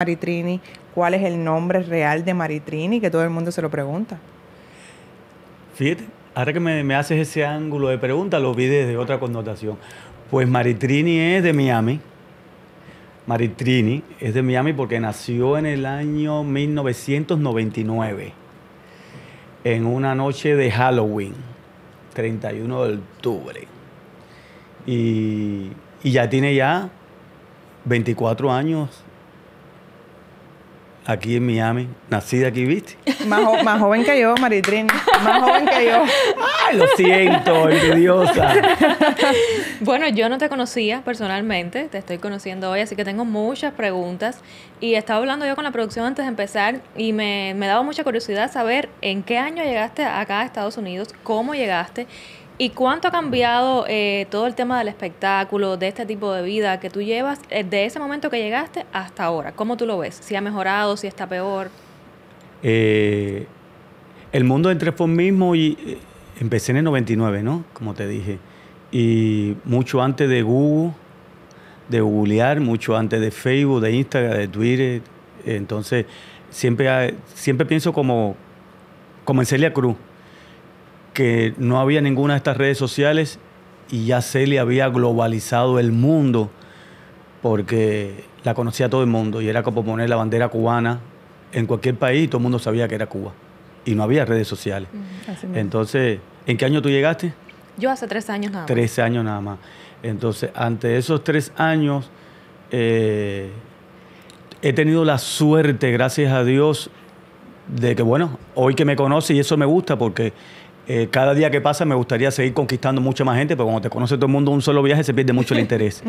Maritrini, cuál es el nombre real de Maritrini, que todo el mundo se lo pregunta. Fíjate, ahora que me, haces ese ángulo de pregunta, lo vi desde otra connotación. Pues Maritrini es de Miami. Maritrini es de Miami porque nació en el año 1999, en una noche de Halloween, 31 de octubre. Y, y ya tiene ya 24 años aquí en Miami, nacida aquí, ¿viste? Más, más joven que yo, Maritrin. Más joven que yo. ¡Ay, lo siento, envidiosa! Bueno, yo no te conocía personalmente, te estoy conociendo hoy, así que tengo muchas preguntas. Y estaba hablando yo con la producción antes de empezar y me, me daba mucha curiosidad saber en qué año llegaste acá a Estados Unidos, cómo llegaste ¿Y cuánto ha cambiado eh, todo el tema del espectáculo, de este tipo de vida que tú llevas, desde eh, de ese momento que llegaste hasta ahora? ¿Cómo tú lo ves? ¿Si ha mejorado, si está peor? Eh, el mundo fue mismo y, empecé en el 99, ¿no? Como te dije. Y mucho antes de Google, de googlear, mucho antes de Facebook, de Instagram, de Twitter. Entonces, siempre, siempre pienso como, como en Celia Cruz que no había ninguna de estas redes sociales y ya Celia había globalizado el mundo porque la conocía todo el mundo y era como poner la bandera cubana en cualquier país y todo el mundo sabía que era Cuba y no había redes sociales. Entonces, ¿en qué año tú llegaste? Yo hace tres años nada más. Tres años nada más. Entonces, ante esos tres años, eh, he tenido la suerte, gracias a Dios, de que, bueno, hoy que me conoce y eso me gusta porque eh, cada día que pasa me gustaría seguir conquistando mucha más gente, pero cuando te conoce todo el mundo un solo viaje se pierde mucho el interés.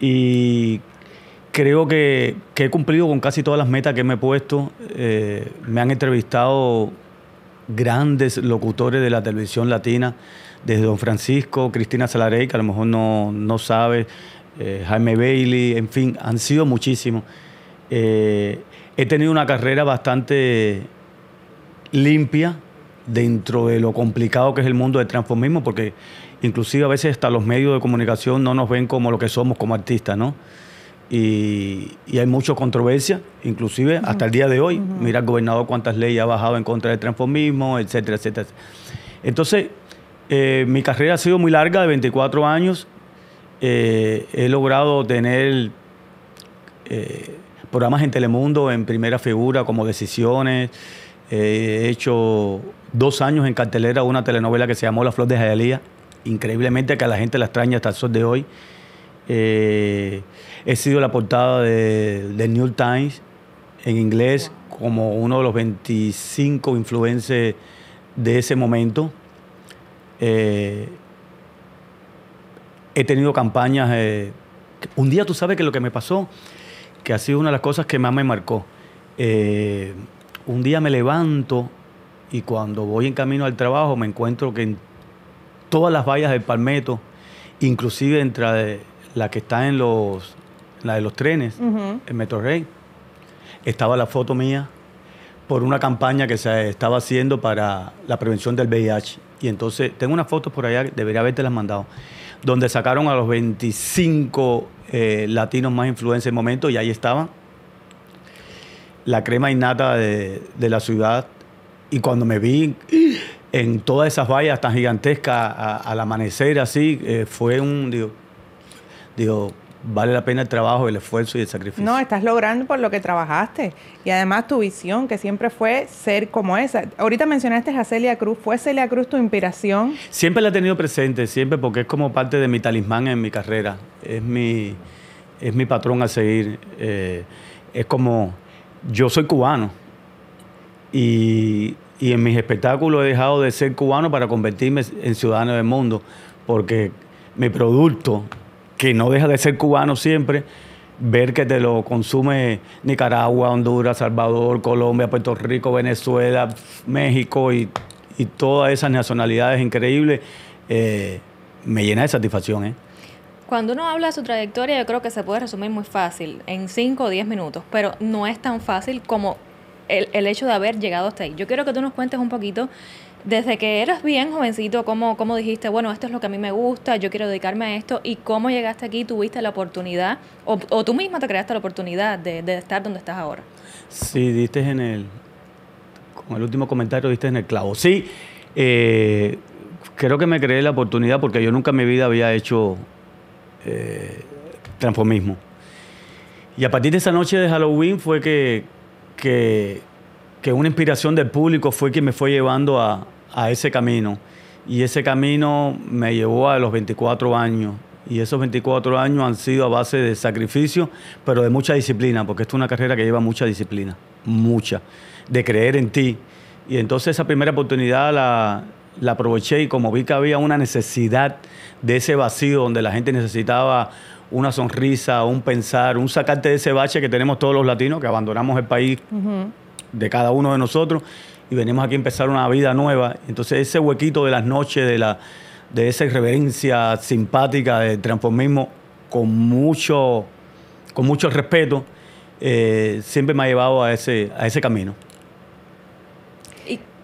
Y creo que, he cumplido con casi todas las metas que me he puesto. Eh, me han entrevistado grandes locutores de la televisión latina, desde Don Francisco, Cristina Salarey, que a lo mejor no, sabe, eh, Jaime Bailey, en fin, han sido muchísimos. he tenido una carrera bastante limpia, dentro de lo complicado que es el mundo del transformismo, porque inclusive a veces hasta los medios de comunicación no nos ven como lo que somos como artistas, ¿no? Y, hay mucha controversia, inclusive hasta el día de hoy. Mira el gobernador cuántas leyes ha bajado en contra del transformismo, etcétera, etcétera. Entonces, eh, mi carrera ha sido muy larga, de 24 años. Eh, he logrado tener eh, programas en Telemundo en primera figura como Decisiones, He hecho dos años en cartelera una telenovela que se llamó La Flor de Jayalía. Increíblemente que a la gente la extraña hasta el sol de hoy. Eh, he sido la portada del de New Times en inglés como uno de los 25 influencers de ese momento. Eh, he tenido campañas. Eh, un día tú sabes que lo que me pasó, que ha sido una de las cosas que más me marcó un día me levanto y cuando voy en camino al trabajo me encuentro que en todas las vallas del Palmetto, inclusive entre la que está en los, la de los trenes, en Metro Rey, estaba la foto mía por una campaña que se estaba haciendo para la prevención del VIH. Y entonces tengo unas fotos por allá, debería haberte las mandado, donde sacaron a los 25 eh, latinos más influencers en el momento y ahí estaban la crema innata de, la ciudad. Y cuando me vi en todas esas vallas tan gigantescas al amanecer así, eh, fue un, digo, digo, vale la pena el trabajo, el esfuerzo y el sacrificio. No, estás logrando por lo que trabajaste. Y además tu visión, que siempre fue ser como esa. Ahorita mencionaste a Celia Cruz. ¿Fue Celia Cruz tu inspiración? Siempre la he tenido presente, siempre, porque es como parte de mi talismán en mi carrera. Es mi, es mi patrón a seguir. Eh, es como yo soy cubano y, en mis espectáculos he dejado de ser cubano para convertirme en ciudadano del mundo, porque mi producto, que no deja de ser cubano siempre, ver que te lo consume Nicaragua, Honduras, Salvador, Colombia, Puerto Rico, Venezuela, México y, todas esas nacionalidades increíbles, eh, me llena de satisfacción. ¿eh? Cuando uno habla de su trayectoria, yo creo que se puede resumir muy fácil, en 5 o 10 minutos, pero no es tan fácil como el, el, hecho de haber llegado hasta ahí. Yo quiero que tú nos cuentes un poquito, desde que eras bien jovencito, cómo, cómo dijiste, bueno, esto es lo que a mí me gusta, yo quiero dedicarme a esto, y cómo llegaste aquí, tuviste la oportunidad, o, o tú misma te creaste la oportunidad de, de, estar donde estás ahora. Sí, diste en el, con el último comentario, diste en el clavo. Sí, eh, creo que me creé la oportunidad porque yo nunca en mi vida había hecho eh, transformismo. Y a partir de esa noche de Halloween fue que, una inspiración del público fue que me fue llevando a, ese camino. Y ese camino me llevó a los 24 años. Y esos 24 años han sido a base de sacrificio, pero de mucha disciplina, porque esto es una carrera que lleva mucha disciplina, mucha, de creer en ti. Y entonces esa primera oportunidad la, la aproveché y como vi que había una necesidad de ese vacío donde la gente necesitaba una sonrisa, un pensar, un sacarte de ese bache que tenemos todos los latinos, que abandonamos el país de cada uno de nosotros y venimos aquí a empezar una vida nueva. Entonces ese huequito de las noches, de, la, de esa irreverencia simpática del transformismo con mucho, con mucho respeto, eh, siempre me ha llevado a ese, a ese camino.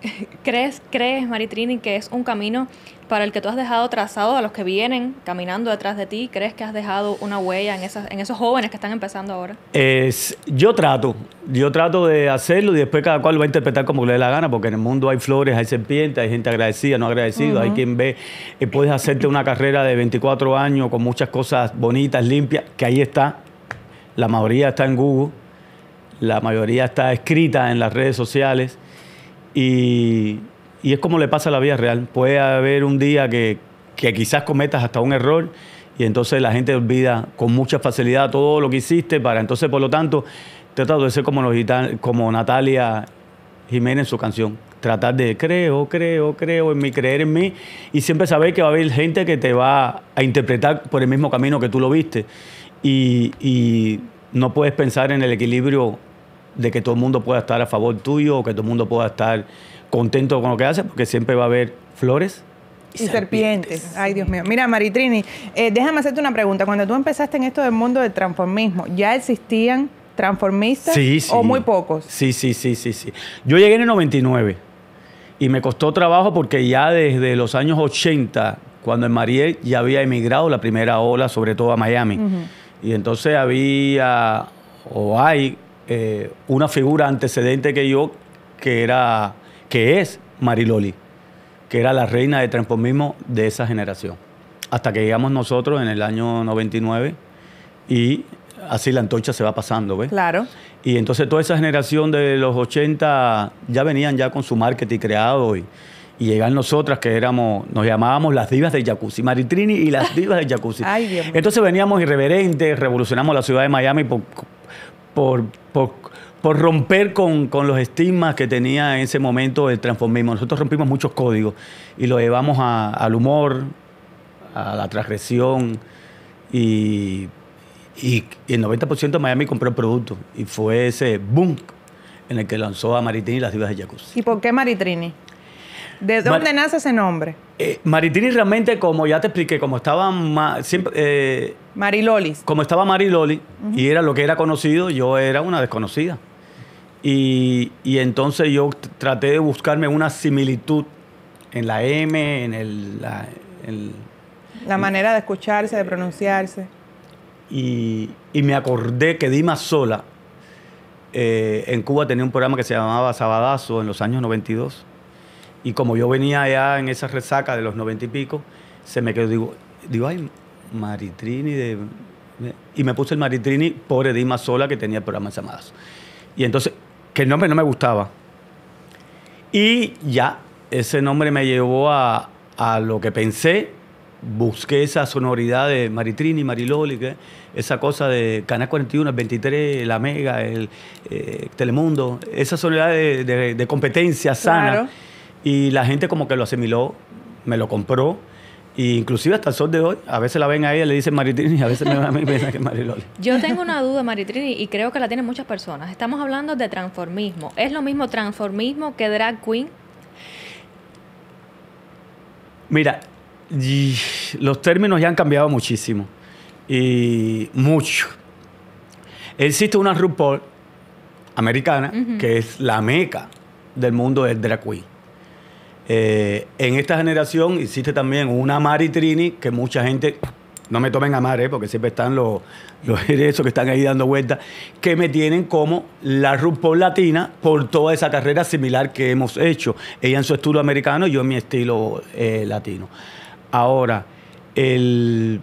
¿Crees, crees, Maritrini, que es un camino para el que tú has dejado trazado a los que vienen caminando detrás de ti? ¿Crees que has dejado una huella en, esas, en esos jóvenes que están empezando ahora? Es, yo trato, yo trato de hacerlo y después cada cual lo va a interpretar como le dé la gana, porque en el mundo hay flores, hay serpientes, hay gente agradecida, no agradecida, hay quien ve, eh, puedes hacerte una carrera de 24 años con muchas cosas bonitas, limpias, que ahí está, la mayoría está en Google, la mayoría está escrita en las redes sociales y, es como le pasa a la vida real. Puede haber un día que, quizás cometas hasta un error y entonces la gente olvida con mucha facilidad todo lo que hiciste para entonces, por lo tanto, tratado de ser como, como Natalia Jiménez en su canción. Tratar de creo, creo, creo en mí, creer en mí y siempre saber que va a haber gente que te va a interpretar por el mismo camino que tú lo viste. y no puedes pensar en el equilibrio de que todo el mundo pueda estar a favor tuyo o que todo el mundo pueda estar contento con lo que haces porque siempre va a haber flores y serpientes. Ay, Dios mío. Mira, Maritrini, eh, déjame hacerte una pregunta. Cuando tú empezaste en esto del mundo del transformismo, ¿ya existían transformistas o muy pocos? Sí, sí, sí, sí, sí. Yo llegué en el 99 y me costó trabajo porque ya desde los años 80, cuando en Mariel ya había emigrado la primera ola, sobre todo a Miami. Y entonces había o hay eh, una figura antecedente que yo, que era, que es Mariloli, que era la reina de transformismo de esa generación. Hasta que llegamos nosotros en el año 99 y así la antorcha se va pasando, ¿ves? Claro. Y entonces toda esa generación de los 80 ya venían ya con su marketing creado y, y llegan nosotras que éramos, nos llamábamos las divas de jacuzzi, Maritrini y las divas de jacuzzi. entonces veníamos irreverentes, revolucionamos la ciudad de Miami por, por, por, romper con, los estigmas que tenía en ese momento el transformismo. Nosotros rompimos muchos códigos y lo llevamos al humor, a la transgresión y, y el 90% de Miami compró el producto y fue ese boom en el que lanzó a Maritrini las divas de Jacuzzi. ¿Y por qué Maritrini? ¿De dónde nace ese nombre? Eh, Maritini realmente, como ya te expliqué, como estaba siempre... Eh, Marilolis. Como estaba Mariloli y era lo que era conocido, yo era una desconocida. Y, entonces yo traté de buscarme una similitud en la M, en el... La, manera de escucharse, de pronunciarse. Y, me acordé que Dima Sola eh, en Cuba tenía un programa que se llamaba Sabadazo en los años 92 y como yo venía allá en esa resaca de los noventa y pico, se me quedó, digo, digo, ay, Maritrini de... Y me puse el Maritrini, pobre Dima Sola, que tenía el programa Y entonces, que el nombre no me gustaba. Y ya, ese nombre me llevó a, lo que pensé. Busqué esa sonoridad de Maritrini, Mariloli, esa cosa de Canal 41, el 23, La Mega, el eh, Telemundo, esa sonoridad de, competencia sana. Claro y la gente como que lo asimiló, me lo compró. Y e inclusive hasta el sol de hoy, a veces la ven a ella, le dicen Maritrini, y a veces me van a mí que Mariloli. Yo tengo una duda, Maritrini, y creo que la tienen muchas personas. Estamos hablando de transformismo. ¿Es lo mismo transformismo que drag queen? Mira, los términos ya han cambiado muchísimo. Y mucho. Existe una RuPaul americana que es la meca del mundo del drag queen. Eh, en esta generación hiciste también una Mari Trini que mucha gente, no me tomen a mar, eh, porque siempre están los, los que están ahí dando vueltas, que me tienen como la RuPaul latina por toda esa carrera similar que hemos hecho. Ella en su estilo americano, yo en mi estilo eh, latino. Ahora, el...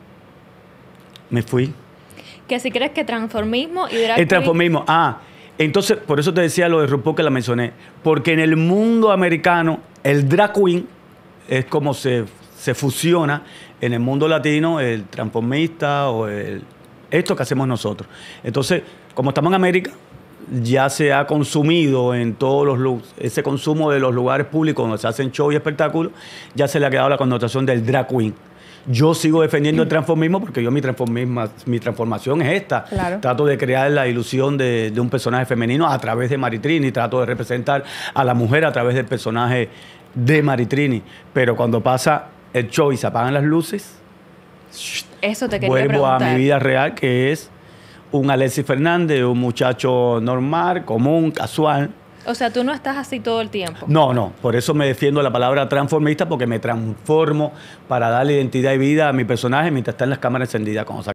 me fui. Que si crees que transformismo y El transformismo, ah. Entonces, por eso te decía lo de RuPaul que la mencioné. Porque en el mundo americano, el drag queen es como se, fusiona en el mundo latino el transformista o el, esto que hacemos nosotros. Entonces, como estamos en América, ya se ha consumido en todos los ese consumo de los lugares públicos donde se hacen shows y espectáculos, ya se le ha quedado la connotación del drag queen. Yo sigo defendiendo el transformismo porque yo mi, mi transformación es esta. Trato de crear la ilusión de, un personaje femenino a través de Maritrini, trato de representar a la mujer a través del personaje de Maritrini. Pero cuando pasa el show y se apagan las luces, vuelvo a mi vida real que es un Alexis Fernández, un muchacho normal, común, casual o sea, tú no estás así todo el tiempo. No, no. Por eso me defiendo la palabra transformista, porque me transformo para darle identidad y vida a mi personaje mientras está en las cámaras encendidas. con.